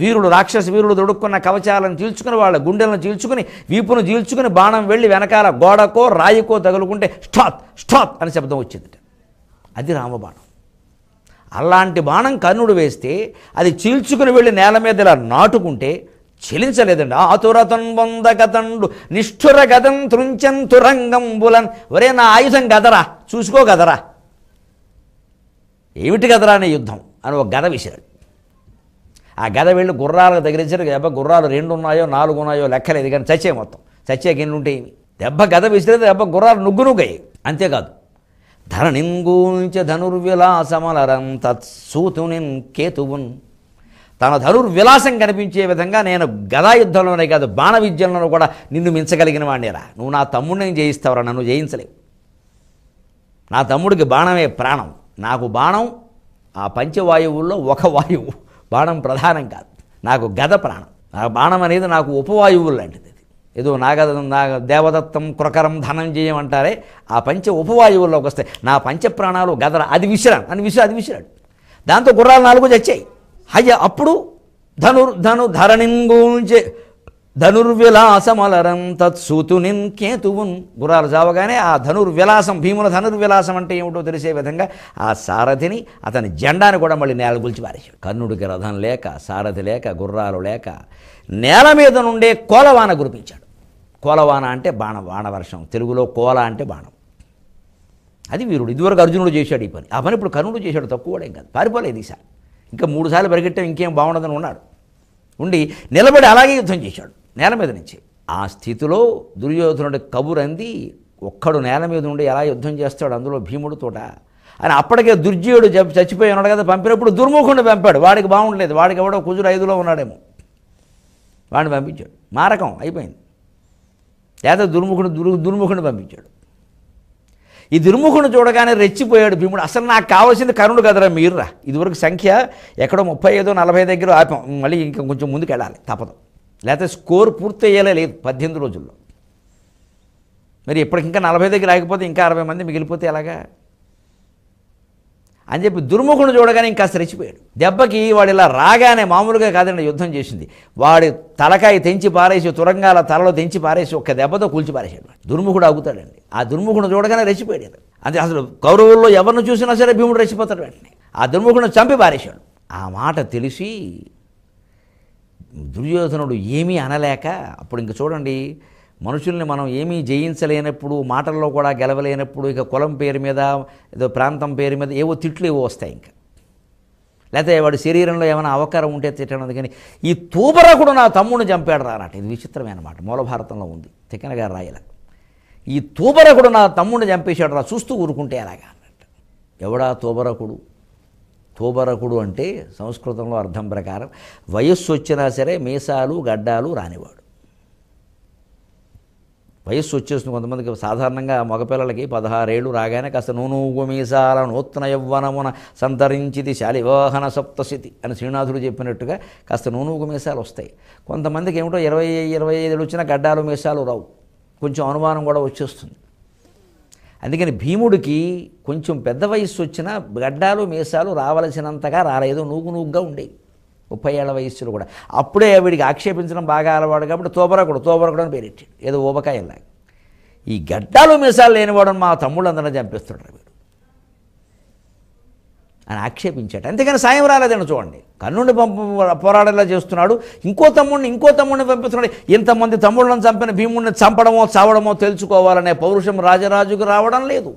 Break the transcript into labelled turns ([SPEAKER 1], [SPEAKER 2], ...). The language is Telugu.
[SPEAKER 1] వీరుడు రాక్షస వీరుడు దొడుక్కున్న కవచాలను చీల్చుకుని వాళ్ళ గుండెలను చీల్చుకుని వీపును చీల్చుకుని బాణం వెళ్ళి వెనకాల గోడకో రాయికో తగులుకుంటే స్టాత్ స్టాత్ అని శబ్దం వచ్చిందట అది రామబాణం అలాంటి బాణం కర్ణుడు వేస్తే అది చీల్చుకుని వెళ్ళి నేల మీద ఇలా నాటుకుంటే చెలించలేదండి ఆతురతం గతండు నిష్ఠుర గదం తృంచం తురంగం బులన్ ఒరే నా ఆయుధం గదరా చూసుకో గదరా ఏమిటి గదరా అనే యుద్ధం అని ఒక గద విసిరాడు ఆ గద వెళ్ళి గుర్రాలకు తగిలించారు దెబ్బ గుర్రాలు రెండు ఉన్నాయో నాలుగు ఉన్నాయో లెక్కలేదు కానీ చచ్చే మొత్తం చచ్చేకి ఎన్ని ఉంటాయి దెబ్బ గద విసిరేది దెబ్బ గుర్రాలు నుగ్గునుగాయి అంతేకాదు ధరణింగూంచ ధనుర్విలాసమలరం తత్సూతునిన్ కేతువున్ తన ధనుర్విలాసం కనిపించే విధంగా నేను గదా యుద్ధంలోనే కాదు బాణ విద్యలను కూడా నిన్ను మించగలిగిన వాడినిరా నువ్వు నా తమ్ముడిని జయిస్తావురా నన్ను జయించలేవు నా తమ్ముడికి బాణమే ప్రాణం నాకు బాణం ఆ పంచవాయువుల్లో ఒక వాయువు బాణం ప్రధానం కాదు నాకు గద ప్రాణం నా బాణం అనేది నాకు ఉపవాయువు లాంటిది ఏదో నాగ నాగ దేవదత్తం కృకరం ధనంజయం అంటారే ఆ పంచ ఉపవాయువుల్లోకి వస్తాయి నా పంచ ప్రాణాలు గదర అది విసిరాను అని విసిరా అది విసిరాడు దాంతో గుర్రాలు నాలుగు చచ్చాయి హయ్య అప్పుడు ధను ధను ధరణింగు ధనుర్విలాసమలరం తత్సూతునిన్ కేతువున్ గురాలు చావగానే ఆ ధనుర్విలాసం భీముల ధనుర్విలాసం అంటే ఏమిటో తెలిసే విధంగా ఆ సారథిని అతని జెండాను కూడా మళ్ళీ నేల గుల్చి పారేశాడు కర్ణుడికి రథం లేక సారథి లేక గుర్రాలు లేక నేల మీద నుండే కోలవాన కురిపించాడు కోలవాన అంటే బాణం బాణవర్షం తెలుగులో కోల అంటే బాణం అది వీరుడు ఇదివరకు అర్జునుడు చేశాడు ఈ పని ఆ పని ఇప్పుడు కర్ణుడు చేశాడు ఏం కాదు పారిపోలేదు ఈసారి ఇంకా మూడు సార్లు ఇంకేం బాగుండదని ఉన్నాడు ఉండి నిలబడి అలాగే యుద్ధం చేశాడు నేల మీద నుంచి ఆ స్థితిలో దుర్యోధనుడి అంది ఒక్కడు నేల మీద ఉండి ఎలా యుద్ధం చేస్తాడు అందులో భీముడు తోట అని అప్పటికే దుర్జయుడు చచ్చిపోయి ఉన్నాడు కదా పంపినప్పుడు దుర్ముఖుడిని పంపాడు వాడికి బాగుండలేదు వాడికి ఎవడో కుజుడు ఐదులో ఉన్నాడేమో వాడిని పంపించాడు మారకం అయిపోయింది లేదా దుర్ముఖుడు దుర్ దుర్ముఖుడిని పంపించాడు ఈ దుర్ముఖుని చూడగానే రెచ్చిపోయాడు భీముడు అసలు నాకు కావాల్సింది కరుణుడు కదరా రా ఇదివరకు సంఖ్య ఎక్కడో ముప్పై ఐదో నలభై దగ్గర ఆపాం మళ్ళీ ఇంకా కొంచెం ముందుకు వెళ్ళాలి తప్పదు లేకపోతే స్కోర్ పూర్తి అయ్యేలా లేదు పద్దెనిమిది రోజుల్లో మరి ఇప్పటికింకా నలభై దగ్గర ఆగిపోతే ఇంకా అరవై మంది మిగిలిపోతే ఎలాగా అని చెప్పి దుర్ముఖుని చూడగానే ఇంకా రెచ్చిపోయాడు దెబ్బకి వాడు ఇలా రాగానే మామూలుగా కాదండి యుద్ధం చేసింది వాడి తలకాయ తెంచి పారేసి తురంగాల తలలో తెంచి పారేసి ఒక్క దెబ్బతో కూల్చి పారేసాడు దుర్ముఖుడు ఆగుతాడండి ఆ దుర్ముఖుడు చూడగానే రెచ్చిపోయాడు అంతే అసలు కౌరవుల్లో ఎవరిని చూసినా సరే భీముడు రెచ్చిపోతాడు వెంటనే ఆ దుర్ముఖుని చంపి పారేశాడు ఆ మాట తెలిసి దుర్యోధనుడు ఏమీ అనలేక అప్పుడు ఇంక చూడండి మనుషుల్ని మనం ఏమీ జయించలేనప్పుడు మాటల్లో కూడా గెలవలేనప్పుడు ఇక కులం పేరు మీద ఏదో ప్రాంతం పేరు మీద ఏవో తిట్లు ఏవో వస్తాయి ఇంకా లేకపోతే వాడి శరీరంలో ఏమైనా అవకారం ఉంటే తిట్టడం కానీ ఈ తూబరకుడు నా తమ్ముడిని చంపాడు రానట ఇది విచిత్రమైన మాట మూల భారతంలో ఉంది తిక్కన గారు రాయల ఈ తూబరకుడు నా తమ్ముడిని చంపేశాడు రా చూస్తూ ఊరుకుంటే ఎలాగా అన్నట్టు ఎవడా తూబరకుడు తోబరకుడు అంటే సంస్కృతంలో అర్థం ప్రకారం వయస్సు వచ్చినా సరే మీసాలు గడ్డాలు రానివాడు వయస్సు వచ్చేస్తుంది కొంతమందికి సాధారణంగా మగపిల్లలకి పదహారేళ్ళు రాగానే కాస్త నూనూగు మీసాల నూతన యవ్వనమున సంతరించిది శాలివాహన సప్తశితి అని శ్రీనాథుడు చెప్పినట్టుగా కాస్త నూనూగు మీసాలు వస్తాయి కొంతమందికి ఏమిటో ఇరవై ఇరవై ఐదు వచ్చిన గడ్డాలు మీసాలు రావు కొంచెం అనుమానం కూడా వచ్చేస్తుంది అందుకని భీముడికి కొంచెం పెద్ద వయస్సు వచ్చినా గడ్డాలు మీసాలు రావలసినంతగా రాలేదు నూగు నూగ్గా ఉండేవి ముప్పై ఏళ్ల వయస్సులో కూడా అప్పుడే వీడికి ఆక్షేపించడం బాగా అలవాడు కాబట్టి తోబరకుడు తోబరకుడు అని పేరెట్టాడు ఏదో ఊబకాయలాగా ఈ గడ్డాలు మీసాలు లేనివాడు మా తమ్ముళ్ళు అందరినీ చంపేస్తున్నాడు వీడు అని ఆక్షేపించాడు అంతేకాని సాయం రాలేదని చూడండి కన్నుండి పంప పోరాడేలా చేస్తున్నాడు ఇంకో తమ్ముడిని ఇంకో తమ్ముడిని పంపిస్తున్నాడు ఇంతమంది తమ్ముళ్ళని చంపిన భీముడిని చంపడమో చావడమో తెలుసుకోవాలనే పౌరుషం రాజరాజుకు రావడం లేదు